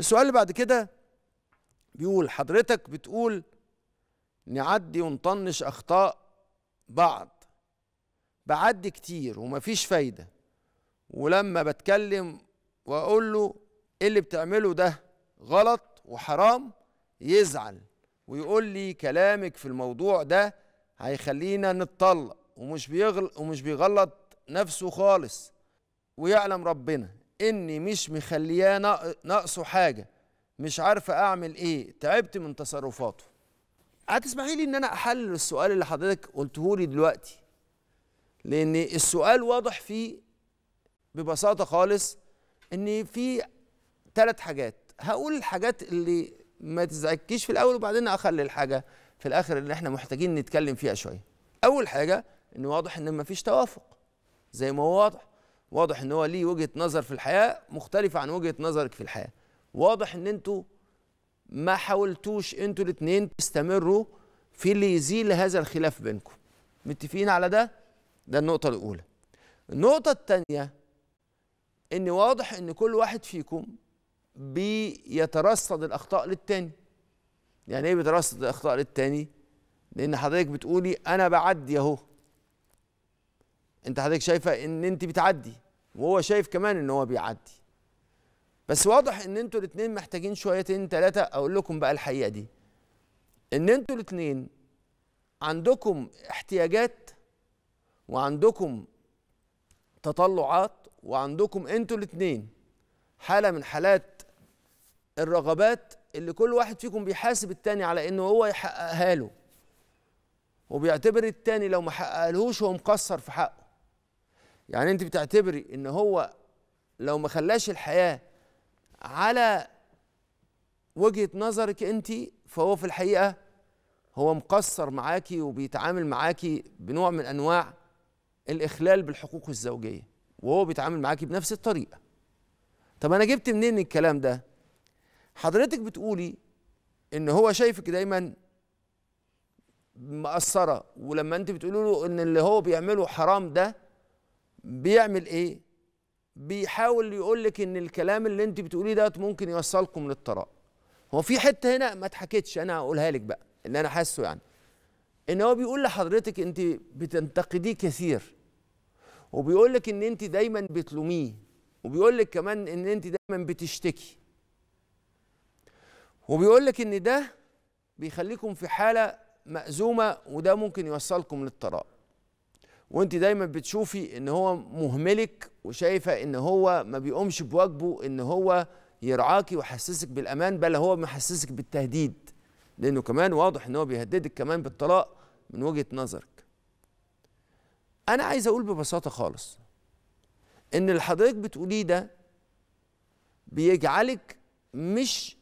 السؤال اللي بعد كده بيقول حضرتك بتقول نعدي ونطنش اخطاء بعض بعدي كتير ومفيش فايده ولما بتكلم واقول له ايه اللي بتعمله ده غلط وحرام يزعل ويقول لي كلامك في الموضوع ده هيخلينا نتطلق ومش بيغل ومش بيغلط نفسه خالص ويعلم ربنا اني مش مخلياه ناقصه حاجه مش عارفه اعمل ايه تعبت من تصرفاته هتسمحي لي ان انا احلل السؤال اللي حضرتك قلته لي دلوقتي لان السؤال واضح فيه ببساطه خالص ان في ثلاث حاجات هقول الحاجات اللي ما تزعجكيش في الاول وبعدين اخلي الحاجه في الاخر اللي احنا محتاجين نتكلم فيها شويه اول حاجه ان واضح ان ما فيش توافق زي ما هو واضح واضح ان هو ليه وجهه نظر في الحياه مختلفه عن وجهه نظرك في الحياه واضح ان انتوا ما حاولتوش انتوا الاثنين تستمروا في اللي يزيل هذا الخلاف بينكم متفقين على ده ده النقطه الاولى النقطه الثانيه ان واضح ان كل واحد فيكم بيترصد الاخطاء للتاني يعني ايه بيترصد الاخطاء للتاني لان حضرتك بتقولي انا بعدي اهو انت حضرتك شايفه ان انت بتعدي وهو شايف كمان ان هو بيعدي بس واضح ان انتوا الاثنين محتاجين شويتين ثلاثه اقول لكم بقى الحقيقه دي ان انتوا الاثنين عندكم احتياجات وعندكم تطلعات وعندكم انتوا الاثنين حاله من حالات الرغبات اللي كل واحد فيكم بيحاسب التاني على انه هو يحققها له وبيعتبر التاني لو ما حققلهوش هو مقصر في حقه يعني انت بتعتبري ان هو لو ما خلاش الحياه على وجهه نظرك انت فهو في الحقيقه هو مقصر معاكي وبيتعامل معاكي بنوع من انواع الاخلال بالحقوق الزوجيه وهو بيتعامل معاكي بنفس الطريقه طب انا جبت منين الكلام ده حضرتك بتقولي ان هو شايفك دايما مقصره ولما انت بتقولي له ان اللي هو بيعمله حرام ده بيعمل ايه بيحاول يقول لك ان الكلام اللي انت بتقوليه دوت ممكن يوصلكم للطلاق هو في حته هنا ما اتحكتش انا هقولها لك بقى اللي انا حاسه يعني ان هو بيقول لحضرتك انت بتنتقديه كثير وبيقول لك ان انت دايما بتلوميه وبيقول لك كمان ان انت دايما بتشتكي وبيقول لك ان ده بيخليكم في حاله مأزومه وده ممكن يوصلكم للطلاق وانت دايما بتشوفي ان هو مهملك وشايفه ان هو ما بيقومش بواجبه ان هو يرعاكي ويحسسك بالامان بل هو محسسك بالتهديد لانه كمان واضح ان هو بيهددك كمان بالطلاق من وجهه نظرك انا عايز اقول ببساطه خالص ان اللي حضرتك بتقوليه ده بيجعلك مش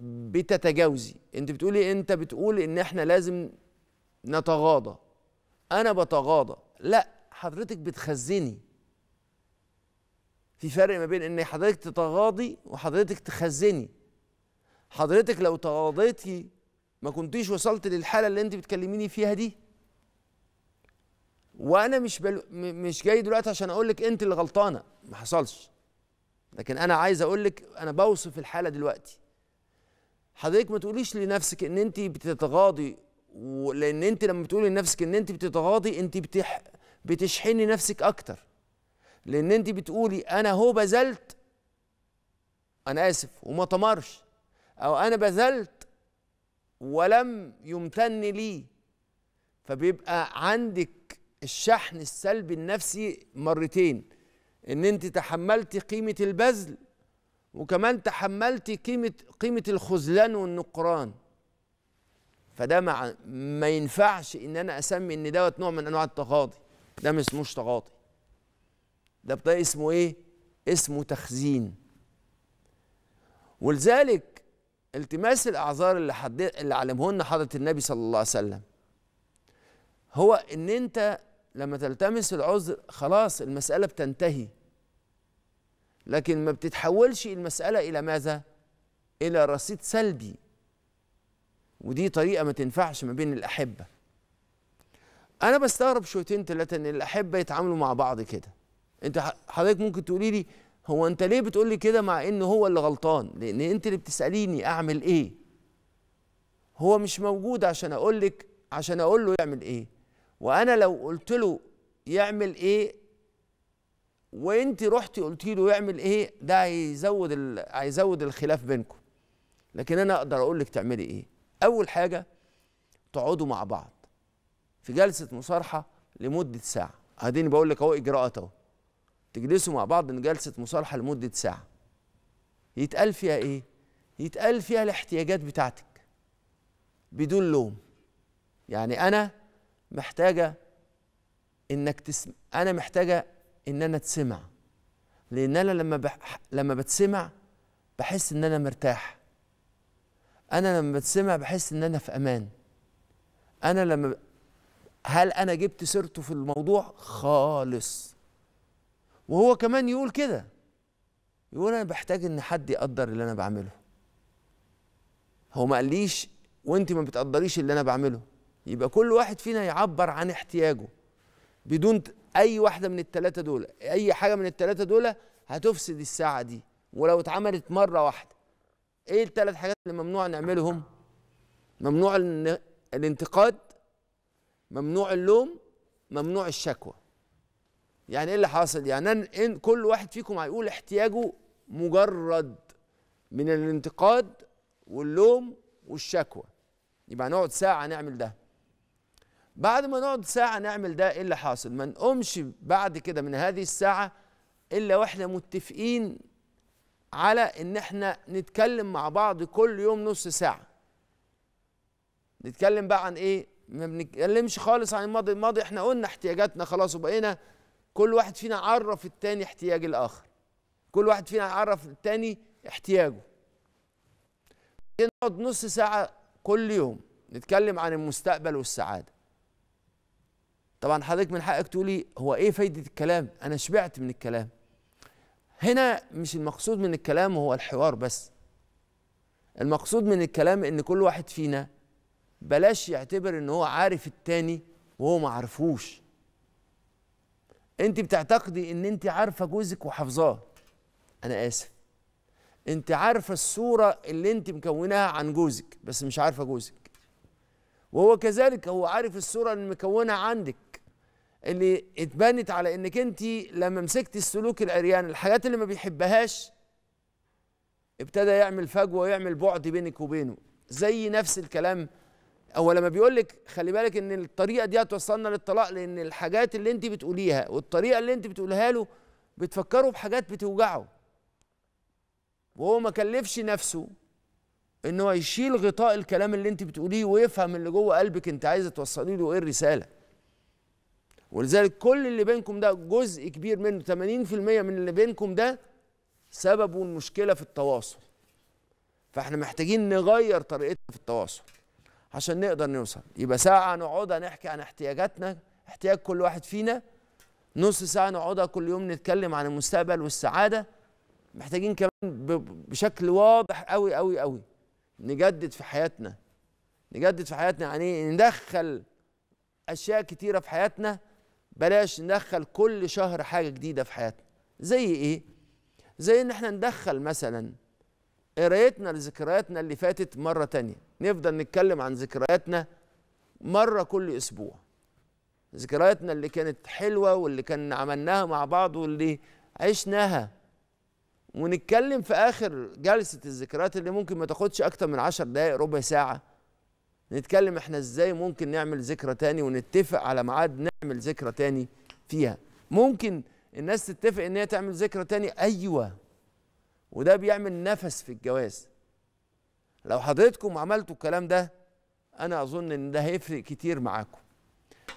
بتتجاوزي انت بتقولي إيه؟ انت بتقول ان احنا لازم نتغاضى انا بتغاضى لا حضرتك بتخزني في فرق ما بين ان حضرتك تتغاضي وحضرتك تخزني حضرتك لو تغاضيتي ما كنتيش وصلت للحاله اللي انت بتكلميني فيها دي وانا مش بل... مش جاي دلوقتي عشان اقول لك انت اللي غلطانه ما حصلش لكن انا عايز اقول لك انا بوصف الحاله دلوقتي حضرتك ما تقوليش لنفسك ان انت بتتغاضي ولان انت لما بتقولي لنفسك ان انت بتتغاضي انت بتح بتشحني نفسك اكتر لان انت بتقولي انا هو بذلت انا اسف وما طمرش او انا بذلت ولم يمتن لي فبيبقى عندك الشحن السلبي النفسي مرتين ان انت تحملتي قيمه البذل وكمان تحملتي قيمه قيمه الخذلان والنقران فده مع ما ينفعش ان انا اسمي ان دوت نوع من انواع التغاضي ده ما اسموش تغاضي ده بطريقه اسمه ايه اسمه تخزين ولذلك التماس الاعذار اللي حد اللي لنا حضره النبي صلى الله عليه وسلم هو ان انت لما تلتمس العذر خلاص المساله بتنتهي لكن ما بتتحولش المساله الى ماذا الى رصيد سلبي ودي طريقه ما تنفعش ما بين الاحبه انا بستغرب شويتين ثلاثه ان الاحبه يتعاملوا مع بعض كده انت حضرتك ممكن تقولي لي هو انت ليه بتقول لي كده مع ان هو اللي غلطان لان انت اللي بتساليني اعمل ايه هو مش موجود عشان اقول لك عشان اقول له يعمل ايه وانا لو قلت له يعمل ايه وانت رحتي قلتي له يعمل ايه ده هيزود هيزود الخلاف بينكم لكن انا اقدر اقول لك تعملي ايه اول حاجه تقعدوا مع بعض في جلسه مصارحة لمده ساعه هديني بقول لك اهو اجراءات اهو تجلسوا مع بعض من جلسه مصالحه لمده ساعه يتقال فيها ايه يتقال فيها الاحتياجات بتاعتك بدون لوم يعني انا محتاجه انك تسمع انا محتاجه ان انا اتسمع لان انا لما بح... لما بتسمع بحس ان انا مرتاح انا لما بتسمع بحس ان انا في امان انا لما ب... هل انا جبت سيرته في الموضوع خالص وهو كمان يقول كده يقول انا بحتاج ان حد يقدر اللي انا بعمله هو ما قاليش وانت ما بتقدريش اللي انا بعمله يبقى كل واحد فينا يعبر عن احتياجه بدون اي واحده من الثلاثه دول اي حاجه من الثلاثه دول هتفسد الساعه دي ولو اتعملت مره واحده ايه الثلاث حاجات اللي ممنوع نعملهم ممنوع الانتقاد ممنوع اللوم ممنوع الشكوى يعني ايه اللي حاصل يعني ان كل واحد فيكم هيقول احتياجه مجرد من الانتقاد واللوم والشكوى يبقى نقعد ساعه نعمل ده بعد ما نقعد ساعه نعمل ده ايه اللي حاصل ما نقومش بعد كده من هذه الساعه الا واحنا متفقين على ان احنا نتكلم مع بعض كل يوم نص ساعه نتكلم بقى عن ايه ما بنتكلمش خالص عن الماضي الماضي احنا قلنا احتياجاتنا خلاص وبقينا كل واحد فينا عرف التاني احتياج الاخر كل واحد فينا عرف التاني احتياجه نقعد نص ساعه كل يوم نتكلم عن المستقبل والسعاده طبعا حضرتك من حقك تقولي هو ايه فايده الكلام انا شبعت من الكلام هنا مش المقصود من الكلام هو الحوار بس المقصود من الكلام ان كل واحد فينا بلاش يعتبر ان هو عارف التاني وهو ما عارفوش انت بتعتقدي ان انت عارفه جوزك وحافظاه انا اسف انت عارفه الصوره اللي انت مكوناها عن جوزك بس مش عارفه جوزك وهو كذلك هو عارف الصوره اللي مكونها عندك اللي اتبنت على انك انت لما مسكت السلوك العريان الحاجات اللي ما بيحبهاش ابتدى يعمل فجوه ويعمل بعد بينك وبينه زي نفس الكلام هو لما بيقول لك خلي بالك ان الطريقه دي هتوصلنا للطلاق لان الحاجات اللي انت بتقوليها والطريقه اللي انت بتقولها له بتفكره بحاجات بتوجعه وهو ما كلفش نفسه ان هو يشيل غطاء الكلام اللي انت بتقوليه ويفهم اللي جوه قلبك انت عايزه توصلي له ايه الرساله ولذلك كل اللي بينكم ده جزء كبير منه 80% من اللي بينكم ده سببه المشكله في التواصل فاحنا محتاجين نغير طريقتنا في التواصل عشان نقدر نوصل يبقى ساعه نقعدها نحكي عن احتياجاتنا احتياج كل واحد فينا نص ساعه نقعدها كل يوم نتكلم عن المستقبل والسعاده محتاجين كمان بشكل واضح قوي قوي قوي نجدد في حياتنا نجدد في حياتنا يعني ندخل اشياء كتيره في حياتنا بلاش ندخل كل شهر حاجه جديده في حياتنا زي ايه زي ان احنا ندخل مثلا قرايتنا لذكرياتنا اللي فاتت مره تانية نفضل نتكلم عن ذكرياتنا مره كل اسبوع ذكرياتنا اللي كانت حلوه واللي كان عملناها مع بعض واللي عشناها ونتكلم في اخر جلسه الذكريات اللي ممكن ما تاخدش اكتر من عشر دقائق ربع ساعه نتكلم احنا ازاي ممكن نعمل ذكرى تاني ونتفق على ميعاد نعمل ذكرى تاني فيها ممكن الناس تتفق ان هي تعمل ذكرى تاني ايوه وده بيعمل نفس في الجواز لو حضرتكم عملتوا الكلام ده انا اظن ان ده هيفرق كتير معاكم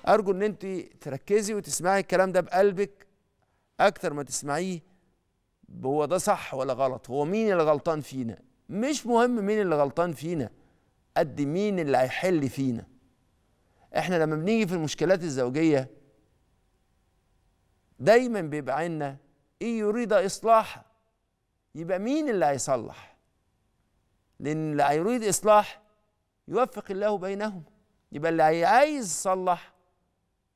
ارجو ان انت تركزي وتسمعي الكلام ده بقلبك اكتر ما تسمعيه هو ده صح ولا غلط هو مين اللي غلطان فينا مش مهم مين اللي غلطان فينا قد مين اللي هيحل فينا احنا لما بنيجي في المشكلات الزوجيه دايما بيبقى عندنا ايه يريد اصلاح يبقى مين اللي هيصلح لان اللي هيريد اصلاح يوفق الله بينهم يبقى اللي عايز يصلح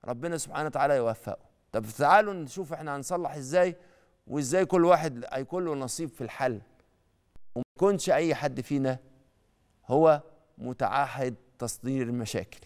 ربنا سبحانه وتعالى يوفقه طب تعالوا نشوف احنا هنصلح ازاي وازاي كل واحد هيكون له نصيب في الحل وما يكونش اي حد فينا هو متعهد تصدير المشاكل